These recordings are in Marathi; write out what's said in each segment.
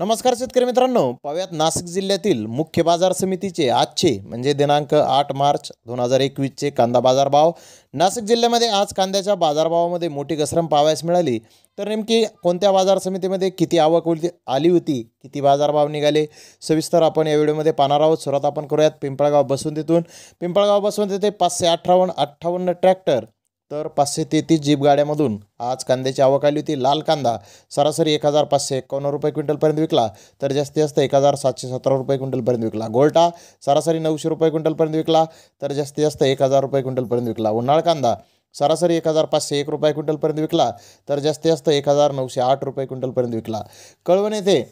नमस्कार शेतकरी मित्रांनो पाहूयात नाशिक जिल्ह्यातील मुख्य बाजार समितीचे आजचे म्हणजे दिनांक आठ मार्च दोन हजार एकवीसचे कांदा बाजारभाव नाशिक जिल्ह्यामध्ये आज कांद्याच्या बाजारभावामध्ये मोठी घसरण पाहावयास मिळाली तर नेमकी कोणत्या बाजार समितीमध्ये किती आवक होती आली होती किती बाजारभाव निघाले सविस्तर आपण या व्हिडिओमध्ये पाहणार आहोत सुरुवात आपण करूयात पिंपळगाव बसवंतीतून पिंपळगाव बसवंती ते पाचशे अठ्ठावन्न अठ्ठावन्न ट्रॅक्टर तर पाचशे तेहतीस जीप गाड्यामधून आज कांद्याची आवक आली होती लाल कांदा सरासरी एक हजार पाचशे एकावन्न रुपये क्विंटलपर्यंत विकला तर जास्तीत जास्त एक हजार सातशे सतरा रुपये क्विंटलपर्यंत विकला गोल्टा सरासरी नऊशे रुपये क्विंटलपर्यंत विकला तर जास्तीत जास्त एक हजार रुपये क्विंटलपर्यंत विकला उन्हाळ कांदा सरासरी एक हजार पाचशे एक रुपये क्विंटलपर्यंत विकला तर जास्तीत जास्त एक हजार नऊशे आठ रुपये क्विंटलपर्यंत विकला कळवण येथे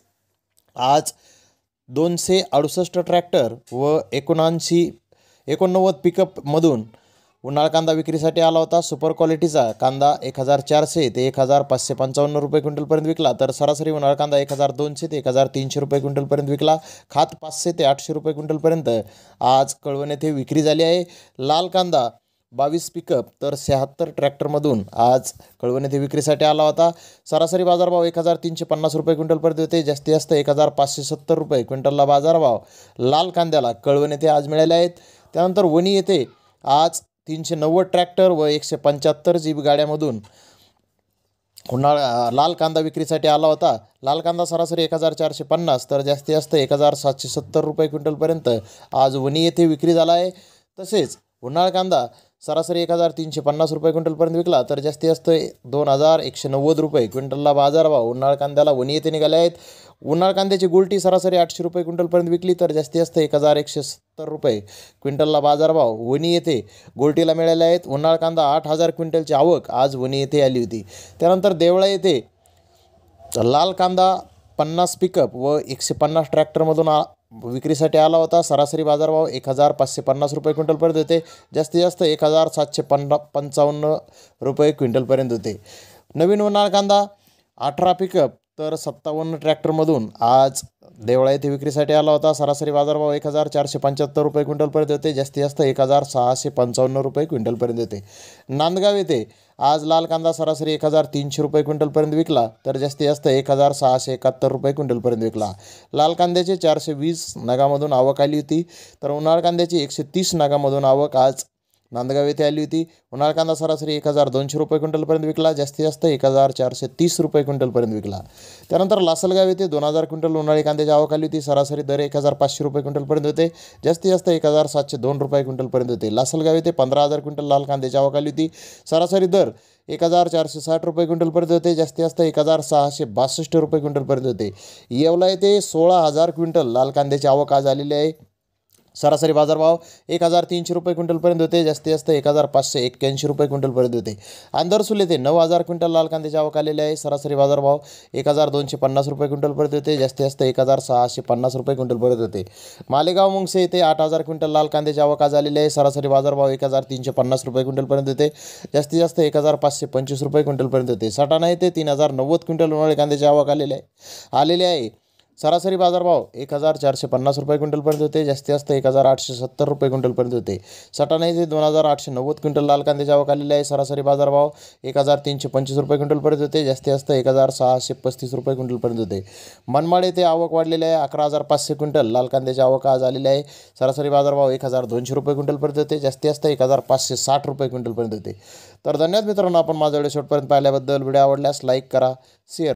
आज दोनशे अडुसष्ट ट्रॅक्टर व एकोणऐंशी एकोणनव्वद पिकअपमधून उन्हाळ कांदा विक्रीसाठी आला होता सुपर क्वालिटीचा कांदा एक हजार चारशे ते एक हजार पाचशे पंचावन्न रुपये क्विंटलपर्यंत विकला तर सरासरी उन्हाळ कांदा एक हजार दोनशे ते एक हजार तीनशे रुपये क्विंटलपर्यंत विकला खात पाचशे ते आठशे रुपये क्विंटलपर्यंत आज कळवण येथे विक्री झाली आहे लाल कांदा बावीस पिकअप तर शहात्तर ट्रॅक्टरमधून आज कळवण येथे विक्रीसाठी आला होता सरासरी बाजारभाव एक हजार तीनशे पन्नास रुपये क्विंटलपर्यंत होते जास्तीत जास्त एक हजार पाचशे सत्तर रुपये क्विंटलला बाजारभाव लाल कांद्याला कळवण येथे आज मिळाले आहेत त्यानंतर वणी येथे आज तीनशे नव्वद ट्रॅक्टर व एकशे पंच्याहत्तर जीप गाड्यामधून उन्हाळा लाल कांदा विक्रीसाठी आला होता लाल कांदा सरासरी एक हजार चारशे पन्नास तर जास्ती जास्त एक हजार सातशे सत्तर रुपये क्विंटलपर्यंत आज वणी येथे विक्री झाला आहे तसेच उन्हाळा कांदा सरासरी एक हजार तीनशे पन्नास रुपये क्विंटलपर्यंत विकला तर जास्ती जास्त दोन हजार एकशे नव्वद रुपये क्विंटलला बाजारभाव उन्हाळ कांद्याला वणी येथे निघाले आहेत उन्हाळ कांद्याची गुलटी सरासरी आठशे रुपये क्विंटलपर्यंत विकली तर जास्तीत जास्त एक हजार एकशे सत्तर रुपये क्विंटलला बाजारभाव वणी येथे गुलटीला मिळाले आहेत उन्हाळ कांदा आठ हजार क्विंटलची आवक आज वणी येथे आली होती त्यानंतर देवळा येथे लाल कांदा पन्नास पिकअप व एकशे पन्नास ट्रॅक्टरमधून आ विक्रीसाठी आला होता सरासरी बाजारभाव एक हजार पाचशे पन्नास रुपये क्विंटलपर्यंत होते जास्तीत जास्त एक हजार सातशे पन्ना पंचावन्न रुपये क्विंटलपर्यंत होते नवीन उन्हाळ कांदा अठरा पिकअप तर सत्तावन्न ट्रॅक्टरमधून आज देवळा येथे विक्रीसाठी आला होता सरासरी बाजारभाव एक हजार चारशे पंच्याहत्तर रुपये क्विंटलपर्यंत होते जास्तीत जास्त एक हजार सहाशे पंचावन्न रुपये क्विंटलपर्यंत होते नांदगाव येथे आज लाल कांदा सरासरी एक हजार तीनशे रुपये क्विंटलपर्यंत विकला तर जास्तीत जास्त एक हजार सहाशे एकाहत्तर रुपये क्विंटलपर्यंत विकला लाल कांद्याचे चारशे वीस नगामधून आवक आली होती तर उन्हाळ कांद्याची एकशे तीस नगामधून आवक आज नांदगाव येथे आली होती उन्हाळ कांदा सरासरी एक हजार दोनशे रुपये क्विंटलपर्यंत विकला जास्तीत जास्त एक हजार चारशे तीस रुपये क्विंटलपर्यंत विकला त्यानंतर लासलगाव येथे दोन हजार क्विंटल उन्हाळी कांद्याची आवक आली होती सरासरी दर एक हजार पाचशे रुपये क्विंटलपर्यंत होते जास्तीत जास्त एक हजार सातशे दोन रुपये क्विंटलपर्यंत होते लासलगाव येथे पंधरा हजार क्विंटल लाल कांद्याची आवक आली होती सरासरी दर एक हजार चारशे साठ रुपये क्विंटलपर्यंत होते जास्तीत जास्त एक हजार सहाशे बासष्ट रुपये क्विंटलपर्यंत होते येवला येथे सोळा हजार क्विंटल लाल कांद्याची आवक आज आलेली आहे सरासरी बाजारभाव एक हजार तीनशे रुपये क्विंटलपर्यंत होते जास्तीत जास्त एक हजार पाचशे एक्क्याऐंशी रुपये क्विंटलपर्यंत होते आंदरसूल येथे नऊ हजार क्विंटल लाल कांद्याची आवक आलेली आहे सरासरी बाजारभाव एक हजार दोनशे पन्नास रुपये क्विंटलपर्यंत होते जास्तीत जास्त एक हजार सहाशे पन्नास रुपये क्विंटलपर्यंत होते मालेगाव मुंगसे येथे आठ हजार क्विंटल लाल कांद्याची आवक आज आलेली आहे सरासरी बाजारभाव एक हजार तीनशे पन्नास रुपये क्विंटलपर्यंत होते जास्तीत जास्त एक हजार पाचशे पंचवीस रुपये क्विंटलपर्यंत होते सटाणा येथे तीन हजार नव्वद क्विंटल उन्हाळी कांद्याची आवक आलेली आहे आलेली आहे सरासरी बाजारभाव एक हजार चारशे पन्नास रुपये क्विंटलपर्यंत होते जास्ती जास्त एक हजार आठशे सत्तर रुपये क्विंटलपर्यंत होते इथे दोन हजार आठशे नव्वद क्विंटल लाल कांद्याची आवक आलेली आहे सरासरी बाजारभाव एक हजार तीनशे पंचवीस रुपये क्विंटलपर्यंत होते जास्तीत जास्त एक हजार सहाशे पस्तीस रुपये क्विंटलपर्यंत होते मनमाड येथे आवक वाढलेली आहे अकरा हजार पाचशे क्विंटल लाल कांद्याची आवक आज आलेली आहे सरासरी बाजारभाव एक हजार दोनशे रुपये क्विंटलपर्यंत होते जास्तीत जास्त एक हजार पाचशे साठ रुपये क्विंटलपर्यंत होते तर धन्यवाद मित्रांनो आपण माझा व्हिडिओ शेवटपर्यंत पाहिल्याबद्दल व्हिडिओ आवडल्यास लाईक करा शेअर